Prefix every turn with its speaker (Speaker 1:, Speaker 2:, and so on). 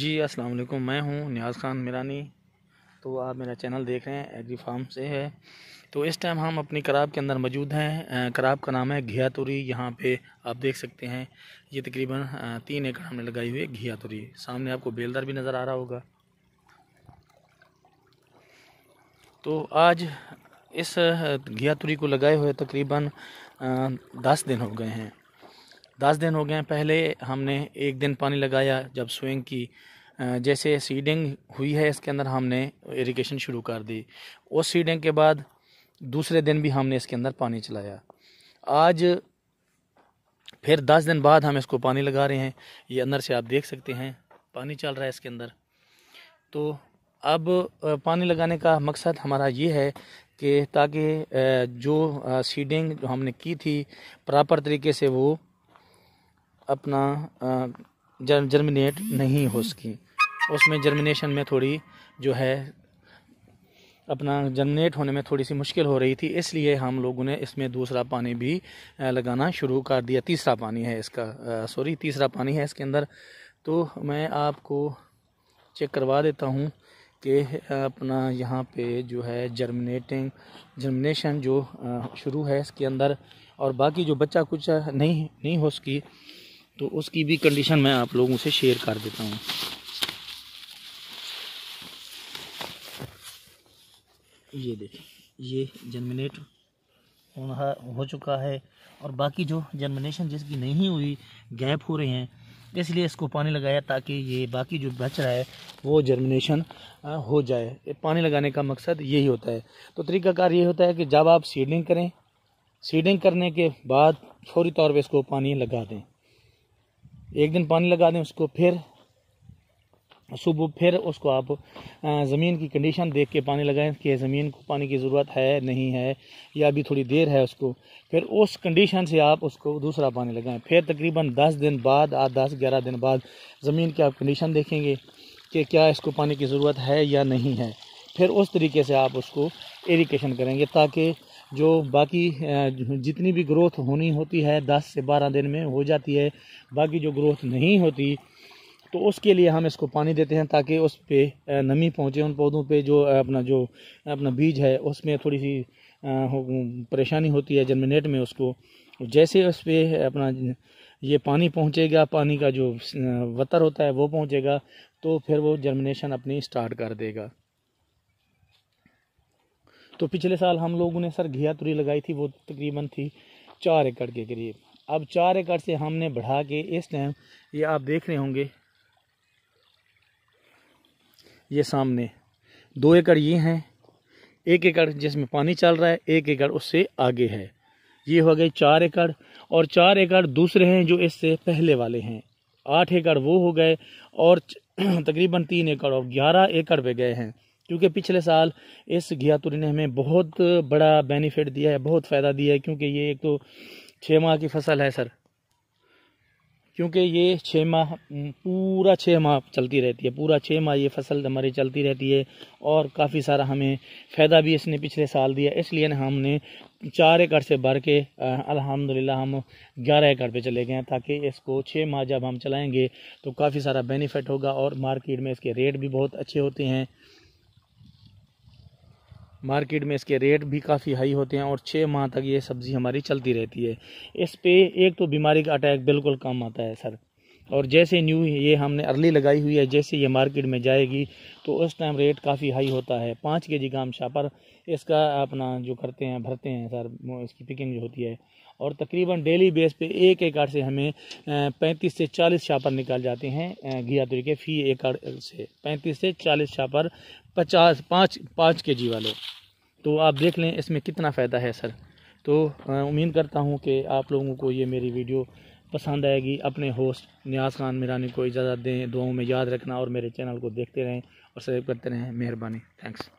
Speaker 1: जी अस्सलाम वालेकुम मैं हूं नियाज़ ख़ान मिरानी तो आप मेरा चैनल देख रहे हैं एग्री फार्म से है तो इस टाइम हम अपनी कराब के अंदर मौजूद हैं कराब का नाम है घिया तुरी यहाँ पे आप देख सकते हैं ये तकरीबन तीन एकड़ हमने लगाई हुई है घिया तुरी सामने आपको बेलदार भी नज़र आ रहा होगा तो आज इस घिया तुरी को लगाए हुए तकरीबन दस दिन हो गए हैं दस दिन हो गए पहले हमने एक दिन पानी लगाया जब स्विंग की जैसे सीडिंग हुई है इसके अंदर हमने इरिगेशन शुरू कर दी उस सीडिंग के बाद दूसरे दिन भी हमने इसके अंदर पानी चलाया आज फिर दस दिन बाद हम इसको पानी लगा रहे हैं ये अंदर से आप देख सकते हैं पानी चल रहा है इसके अंदर तो अब पानी लगाने का मकसद हमारा ये है कि ताकि जो सीडिंग जो हमने की थी प्रॉपर तरीके से वो अपना जर जर्मिनेट नहीं हो सकी उसमें जर्मिनेशन में थोड़ी जो है अपना जर्मिनेट होने में थोड़ी सी मुश्किल हो रही थी इसलिए हम लोगों ने इसमें दूसरा पानी भी लगाना शुरू कर दिया तीसरा पानी है इसका सॉरी तीसरा पानी है इसके अंदर तो मैं आपको चेक करवा देता हूँ कि अपना यहाँ पे जो है जर्मिनेटिंग जर्मिनेशन जो शुरू है इसके अंदर और बाकी जो बच्चा कुछ नहीं नहीं हो सकी तो उसकी भी कंडीशन मैं आप लोगों से शेयर कर देता हूँ ये देखिए ये जर्मिनेट होना हो चुका है और बाकी जो जर्मिनेशन जिसकी नहीं हुई गैप हो रहे हैं इसलिए इसको पानी लगाया ताकि ये बाकी जो बच रहा है वो जर्मिनेशन हो जाए पानी लगाने का मकसद यही होता है तो तरीकाकार ये होता है कि जब आप सीडिंग करें सीडिंग करने के बाद फौरी तौर पर इसको पानी लगा दें एक दिन पानी लगा दें उसको फिर सुबह फिर उसको आप ज़मीन की कंडीशन देख के पानी लगाएं कि ज़मीन को पानी की ज़रूरत है नहीं है या अभी थोड़ी देर है उसको फिर उस कंडीशन से आप उसको दूसरा पानी लगाएं फिर तकरीबन दस दिन बाद आठ दस ग्यारह दिन बाद ज़मीन की आप कंडीशन देखेंगे कि क्या इसको पानी की ज़रूरत है या नहीं है फिर उस तरीके से आप उसको इरीगेशन करेंगे ताकि जो बाकी जितनी भी ग्रोथ होनी होती है दस से बारह दिन में हो जाती है बाकी जो ग्रोथ नहीं होती तो उसके लिए हम इसको पानी देते हैं ताकि उस पर नमी पहुँचे उन पौधों पे जो अपना जो अपना बीज है उसमें थोड़ी सी परेशानी होती है जर्मिनेट में उसको जैसे उस पर अपना ये पानी पहुँचेगा पानी का जो वतर होता है वो पहुँचेगा तो फिर वो जर्मिनेशन अपनी स्टार्ट कर देगा तो पिछले साल हम लोगों ने सर घिया तुरी लगाई थी वो तकरीबन थी चार एकड़ के करीब अब चार एकड़ से हमने बढ़ा के इस टाइम ये आप देख रहे होंगे ये सामने दो एकड़ ये हैं एक एकड़ जिसमें पानी चल रहा है एक एकड़ उससे आगे है ये हो गए चार एकड़ और चार एकड़ दूसरे हैं जो इससे पहले वाले हैं आठ एकड़ वो हो गए और तकरीबन तीन एकड़ और ग्यारह एकड़ पे गए हैं क्योंकि पिछले साल इस घियातुरी ने हमें बहुत बड़ा बेनिफिट दिया है बहुत फ़ायदा दिया है क्योंकि ये एक तो छः माह की फसल है सर क्योंकि ये छः माह पूरा छः माह चलती रहती है पूरा छः माह ये फसल हमारी चलती रहती है और काफ़ी सारा हमें फ़ायदा भी इसने पिछले साल दिया इसलिए ना हमने चार एकड़ से भर के अल्हम्दुलिल्लाह हम ग्यारह एकड़ पे चले गए हैं ताकि इसको छः माह जब हम चलाएंगे तो काफ़ी सारा बेनिफिट होगा और मार्केट में इसके रेट भी बहुत अच्छे होते हैं मार्केट में इसके रेट भी काफ़ी हाई होते हैं और छः माह तक ये सब्ज़ी हमारी चलती रहती है इस पर एक तो बीमारी का अटैक बिल्कुल कम आता है सर और जैसे न्यू ये हमने अर्ली लगाई हुई है जैसे ये मार्केट में जाएगी तो उस टाइम रेट काफ़ी हाई होता है पाँच के जी काम हम शापर इसका अपना जो करते हैं भरते हैं सर इसकी पिकिंग जो होती है और तकरीबन डेली बेस पे एक एकड़ से हमें पैंतीस से चालीस शापर निकाल जाते हैं घिया तुरी के फ़ी एकड़ से पैंतीस से चालीस शापर पचास पाँच पाँच के जी वाले तो आप देख लें इसमें कितना फ़ायदा है सर तो उम्मीद करता हूँ कि आप लोगों को ये मेरी वीडियो पसंद आएगी अपने होस्ट न्याज खान मिरानी को इजाज़त दें दुआओं में याद रखना और मेरे चैनल को देखते रहें और सब्सक्राइब करते रहें मेहरबानी थैंक्स